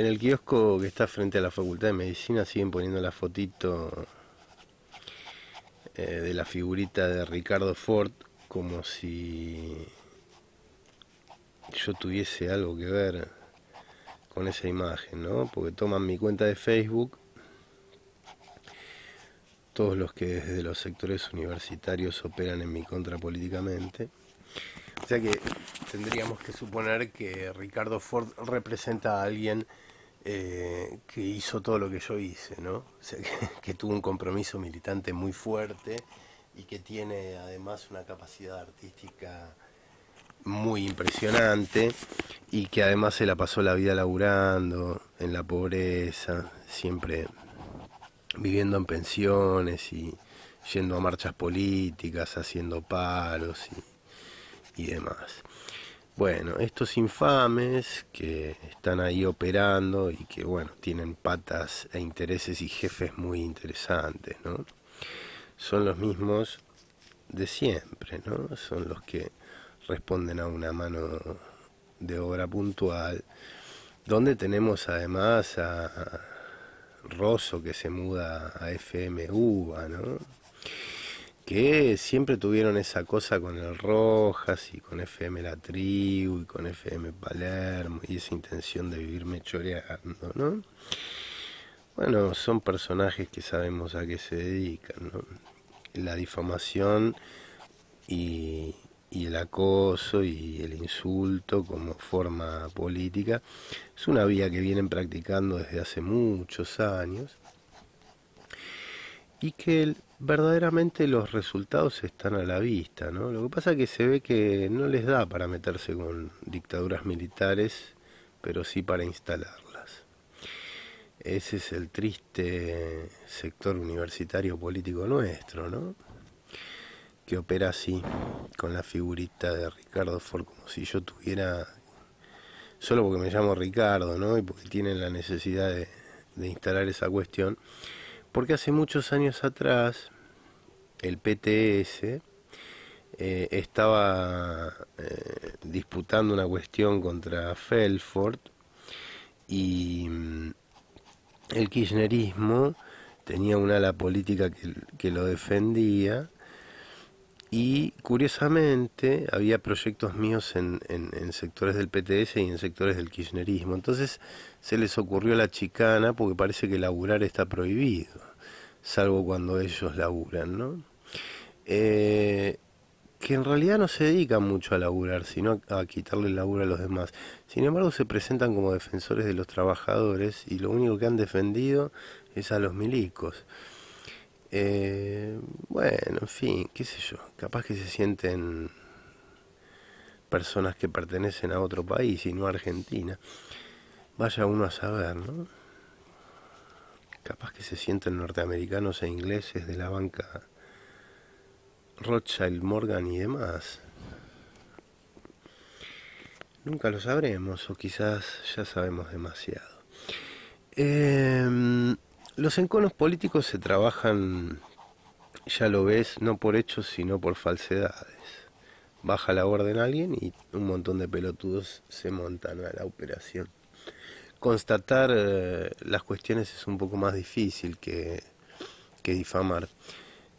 En el kiosco que está frente a la Facultad de Medicina siguen poniendo la fotito eh, de la figurita de Ricardo Ford como si yo tuviese algo que ver con esa imagen, ¿no? Porque toman mi cuenta de Facebook todos los que desde los sectores universitarios operan en mi contra políticamente. O sea que tendríamos que suponer que Ricardo Ford representa a alguien eh, que hizo todo lo que yo hice, ¿no? que, tuvo un compromiso militante muy fuerte y que tiene además una capacidad artística muy impresionante y que además se la pasó la vida laburando en la pobreza, siempre viviendo en pensiones y yendo a marchas políticas, haciendo paros y, y demás. Bueno, estos infames que están ahí operando y que, bueno, tienen patas e intereses y jefes muy interesantes, ¿no? Son los mismos de siempre, ¿no? Son los que responden a una mano de obra puntual, donde tenemos además a Rosso que se muda a FM ¿no? que siempre tuvieron esa cosa con el Rojas y con FM La Tribu y con FM Palermo y esa intención de vivirme choreando, ¿no? Bueno, son personajes que sabemos a qué se dedican, ¿no? La difamación y, y el acoso y el insulto como forma política es una vía que vienen practicando desde hace muchos años y que verdaderamente los resultados están a la vista. ¿no? Lo que pasa es que se ve que no les da para meterse con dictaduras militares, pero sí para instalarlas. Ese es el triste sector universitario político nuestro, ¿no? que opera así, con la figurita de Ricardo Ford, como si yo tuviera, solo porque me llamo Ricardo, ¿no? y porque tienen la necesidad de instalar esa cuestión, porque hace muchos años atrás el PTS eh, estaba eh, disputando una cuestión contra Felford y mm, el kirchnerismo tenía una ala política que lo defendía y curiosamente había proyectos míos en, en, sectores del PTS y en sectores del kirchnerismo. Entonces se les ocurrió la chicana porque parece que laburar está prohibido, salvo cuando ellos laburan, ¿no? Eh, que en realidad no se dedican mucho a laburar, sino a, quitarle el laburo a los demás. Sin embargo, se presentan como defensores de los trabajadores y lo único que han defendido es a los milicos. Eh, bueno, en fin, qué sé yo. Capaz que se sienten personas que pertenecen a otro país y no a Argentina. Vaya uno a saber, ¿no? Capaz que se sienten norteamericanos e ingleses de la banca Rothschild, Morgan y demás. Nunca lo sabremos o quizás ya sabemos demasiado. Eh, los enconos políticos se trabajan, ya lo ves, no por hechos, sino por falsedades. Baja la orden alguien y un montón de pelotudos se montan a la operación. Constatar eh, las cuestiones es un poco más difícil que, difamar.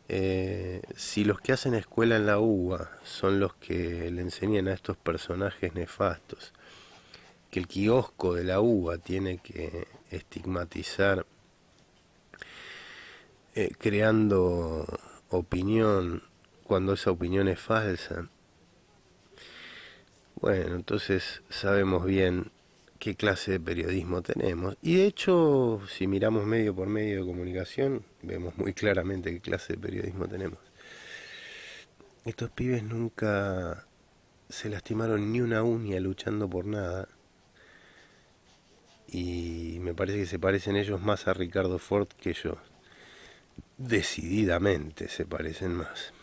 Eh, si los que hacen escuela en la UBA son los que le enseñan a estos personajes nefastos que el kiosco de la UBA tiene que estigmatizar eh, creando opinión cuando esa opinión es falsa. Bueno, entonces sabemos bien qué clase de periodismo tenemos. Y de hecho, si miramos medio por medio de comunicación, vemos muy claramente qué clase de periodismo tenemos. Estos pibes nunca se lastimaron ni una uña luchando por nada. Y me parece que se parecen ellos más a Ricardo Ford que yo decididamente se parecen más.